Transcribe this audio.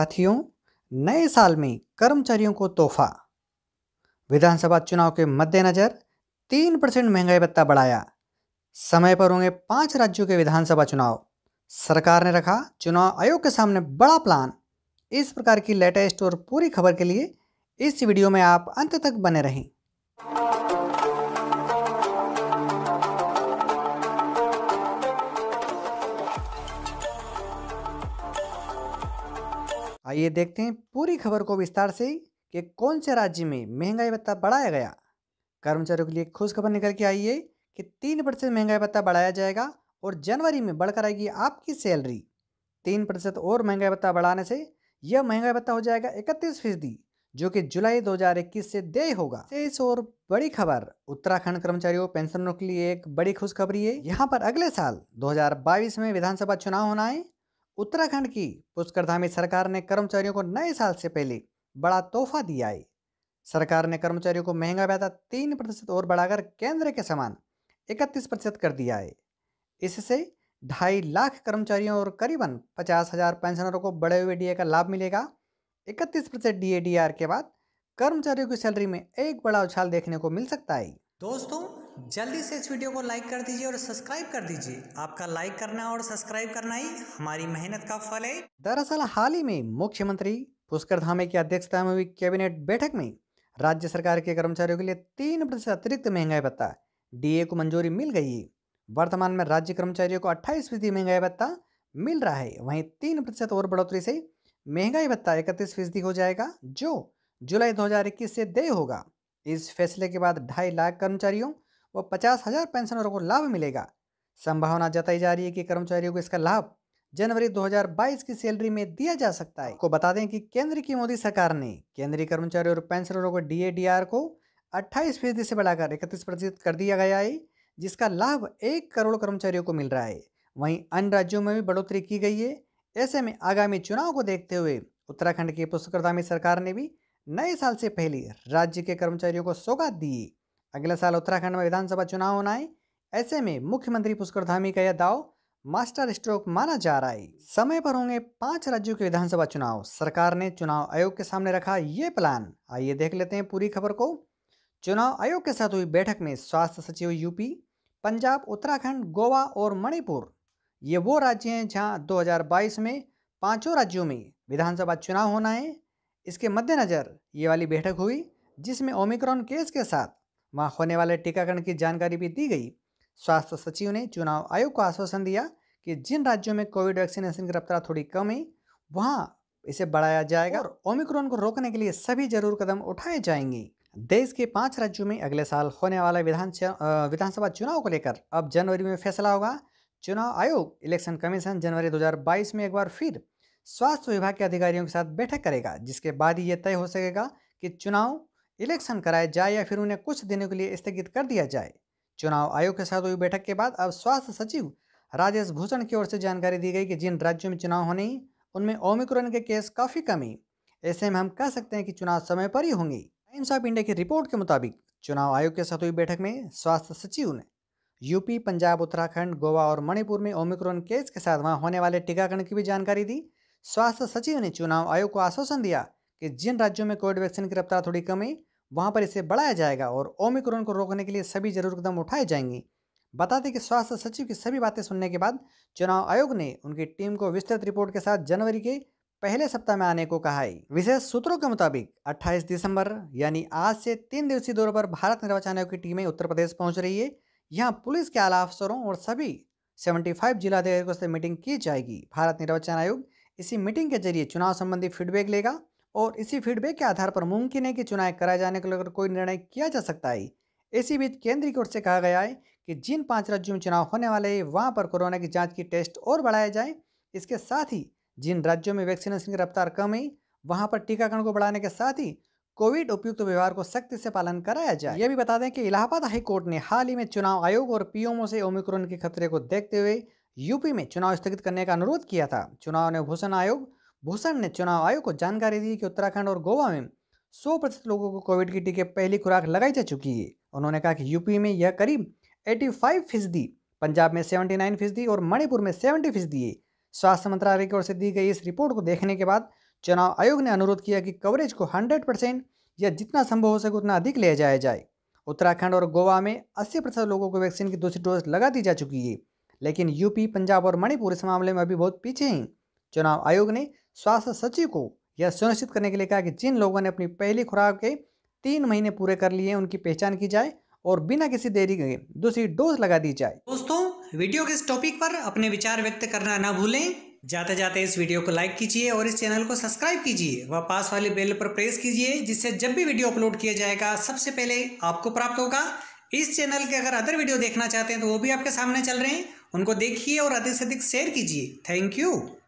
साथियों नए साल में कर्मचारियों को तोहफा विधानसभा चुनाव के मद्देनजर तीन परसेंट महंगाई भत्ता बढ़ाया समय पर होंगे पांच राज्यों के विधानसभा चुनाव सरकार ने रखा चुनाव आयोग के सामने बड़ा प्लान इस प्रकार की लेटेस्ट और पूरी खबर के लिए इस वीडियो में आप अंत तक बने रहें आइए देखते हैं पूरी खबर को विस्तार से कि कौन से राज्य में महंगाई भत्ता बढ़ाया गया कर्मचारियों के लिए खुश खबर निकल के आई है कि तीन प्रतिशत महंगाई भत्ता बढ़ाया जाएगा और जनवरी में बढ़कर आएगी आपकी सैलरी तीन प्रतिशत और महंगाई भत्ता बढ़ाने से यह महंगाई भत्ता हो जाएगा इकतीस फीसदी जो कि जुलाई 2021 से देय होगा इस और बड़ी खबर उत्तराखंड कर्मचारियों पेंशनरों के लिए एक बड़ी खुशखबरी है यहाँ पर अगले साल 2022 में विधानसभा चुनाव होना है उत्तराखंड की पुष्करधामी सरकार ने कर्मचारियों को नए साल से पहले बड़ा तोहफा दिया है सरकार ने कर्मचारियों को महंगा भत्ता तीन प्रतिशत और बढ़ाकर केंद्र के समान इकतीस प्रतिशत कर दिया है इससे ढाई लाख कर्मचारियों और करीबन पचास हजार पेंशनरों को बढ़े हुए डीए का लाभ मिलेगा इकतीस प्रतिशत डी के बाद कर्मचारियों की सैलरी में एक बड़ा उछाल देखने को मिल सकता है दोस्तों जल्दी से इस वीडियो को लाइक कर दीजिए और सब्सक्राइब कर दीजिए आपका लाइक करना और सब्सक्राइब करना ही हमारी मेहनत का फल है दरअसल हाल ही में मुख्यमंत्री पुष्कर धामे की अध्यक्षता में हुई कैबिनेट बैठक में राज्य सरकार के कर्मचारियों के लिए तीन प्रतिशत अतिरिक्त महंगाई भत्ता डीए को मंजूरी मिल गई है वर्तमान में राज्य कर्मचारियों को अट्ठाईस फीसदी महंगाई भत्ता मिल रहा है वहीं तीन प्रतिशत और बढ़ोतरी से महंगाई भत्ता इकतीस फीसदी हो जाएगा जो जुलाई 2021 से देय होगा इस फैसले के बाद ढाई लाख कर्मचारियों व पचास हजार पेंशनरों को लाभ मिलेगा संभावना जताई जा रही है कि कर्मचारियों को इसका लाभ जनवरी 2022 की सैलरी में दिया जा सकता है को बता दें कि केंद्र की मोदी सरकार ने केंद्रीय कर्मचारियों और पेंशनरों को डी को अट्ठाईस फीसदी से बढ़ाकर इकतीस प्रतिशत कर दिया गया है जिसका लाभ एक करोड़ कर्मचारियों को मिल रहा है वहीं अन्य राज्यों में भी बढ़ोतरी की गई है ऐसे में आगामी चुनाव को देखते हुए उत्तराखंड की पुष्करधामी सरकार ने भी नए साल से पहले राज्य के कर्मचारियों को सौगात दी अगले साल उत्तराखंड में विधानसभा चुनाव होना है ऐसे में मुख्यमंत्री पुष्कर धामी का यह दाव मास्टर स्ट्रोक माना जा रहा है समय पर होंगे पांच राज्यों के विधानसभा चुनाव सरकार ने चुनाव आयोग के सामने रखा ये प्लान आइए देख लेते हैं पूरी खबर को चुनाव आयोग के साथ हुई बैठक में स्वास्थ्य सचिव यूपी पंजाब उत्तराखंड गोवा और मणिपुर ये वो राज्य हैं जहां 2022 में पांचों राज्यों में विधानसभा चुनाव होना है इसके मद्देनज़र ये वाली बैठक हुई जिसमें ओमिक्रॉन केस के साथ वहाँ होने वाले टीकाकरण की जानकारी भी दी गई स्वास्थ्य सचिव ने चुनाव आयोग को आश्वासन दिया कि जिन राज्यों में कोविड वैक्सीनेशन की रफ्तार थोड़ी कम है वहाँ इसे बढ़ाया जाएगा और ओमिक्रॉन को रोकने के लिए सभी जरूर कदम उठाए जाएंगे देश के पांच राज्यों में अगले साल होने वाला विधान विधानसभा चुनाव को लेकर अब जनवरी में फैसला होगा चुनाव आयोग इलेक्शन कमीशन जनवरी 2022 में एक बार फिर स्वास्थ्य विभाग के अधिकारियों के साथ बैठक करेगा जिसके बाद ही ये तय हो सकेगा कि चुनाव इलेक्शन कराए जाए या फिर उन्हें कुछ दिनों के लिए स्थगित कर दिया जाए चुनाव आयोग के साथ हुई बैठक के बाद अब स्वास्थ्य सचिव राजेश भूषण की ओर से जानकारी दी गई कि जिन राज्यों में चुनाव होने उनमें ओमिक्रोन के केस काफ़ी कमी ऐसे में हम कह सकते हैं कि चुनाव समय पर ही होंगे टाइम्स ऑफ इंडिया की रिपोर्ट के मुताबिक चुनाव आयोग के साथ हुई बैठक में स्वास्थ्य सचिव ने यूपी पंजाब उत्तराखंड गोवा और मणिपुर में ओमिक्रोन केस के साथ वहाँ होने वाले टीकाकरण की भी जानकारी दी स्वास्थ्य सचिव ने चुनाव आयोग को आश्वासन दिया कि जिन राज्यों में कोविड वैक्सीन की रफ्तार थोड़ी कम है वहाँ पर इसे बढ़ाया जाएगा और ओमिक्रोन को रोकने के लिए सभी जरूर कदम उठाए जाएंगे बता दें कि स्वास्थ्य सचिव की सभी बातें सुनने के बाद चुनाव आयोग ने उनकी टीम को विस्तृत रिपोर्ट के साथ जनवरी के पहले सप्ताह में आने को कहा है विशेष सूत्रों के मुताबिक 28 दिसंबर यानी आज से तीन दिवसीय दौरे पर भारत निर्वाचन आयोग की टीमें उत्तर प्रदेश पहुंच रही है यहाँ पुलिस के आला अफसरों और सभी 75 जिलाधिकारियों से मीटिंग की जाएगी भारत निर्वाचन आयोग इसी मीटिंग के जरिए चुनाव संबंधी फीडबैक लेगा और इसी फीडबैक के आधार पर मुमकिन है कि चुनाव कराए जाने को लेकर कोई निर्णय किया जा सकता है इसी बीच केंद्र की ओर से कहा गया है कि जिन पाँच राज्यों में चुनाव होने वाले हैं वहाँ पर कोरोना की जाँच की टेस्ट और बढ़ाया जाए इसके साथ ही जिन राज्यों में वैक्सीनेशन की रफ्तार कम है वहाँ पर टीकाकरण को बढ़ाने के साथ ही कोविड उपयुक्त व्यवहार को सख्ती से पालन कराया जाए यह भी बता दें कि इलाहाबाद हाईकोर्ट ने हाल ही में चुनाव आयोग और पीएमओ से ओमिक्रोन के खतरे को देखते हुए यूपी में चुनाव स्थगित करने का अनुरोध किया था चुनाव ने भूषण आयोग भूषण ने चुनाव आयोग को जानकारी दी कि उत्तराखंड और गोवा में सौ प्रतिशत लोगों को कोविड की टीके पहली खुराक लगाई जा चुकी है उन्होंने कहा कि यूपी में यह करीब 85 फीसदी पंजाब में 79 फीसदी और मणिपुर में 70 फीसदी है स्वास्थ्य मंत्रालय की ओर से दी गई इस रिपोर्ट को देखने के बाद चुनाव आयोग ने अनुरोध किया कि कवरेज को हंड्रेड परसेंट या जितना संभव हो सके उतना अधिक लिया जाया जाए उत्तराखंड और गोवा में अस्सी प्रतिशत लोगों को वैक्सीन की दूसरी डोज लगा दी जा चुकी है लेकिन यूपी पंजाब और मणिपुर इस मामले में अभी बहुत पीछे हैं चुनाव आयोग ने स्वास्थ्य सचिव को यह सुनिश्चित करने के लिए कहा कि जिन लोगों ने अपनी पहली खुराक के तीन महीने पूरे कर लिए उनकी पहचान की जाए और बिना किसी देरी के दूसरी डोज लगा दी जाए दोस्तों वीडियो के इस टॉपिक पर अपने विचार व्यक्त करना ना भूलें जाते जाते इस वीडियो को लाइक कीजिए और इस चैनल को सब्सक्राइब कीजिए व पास वाले बेल पर प्रेस कीजिए जिससे जब भी वीडियो अपलोड किया जाएगा सबसे पहले आपको प्राप्त होगा इस चैनल के अगर अदर वीडियो देखना चाहते हैं तो वो भी आपके सामने चल रहे हैं उनको देखिए और अधिक से अधिक शेयर कीजिए थैंक यू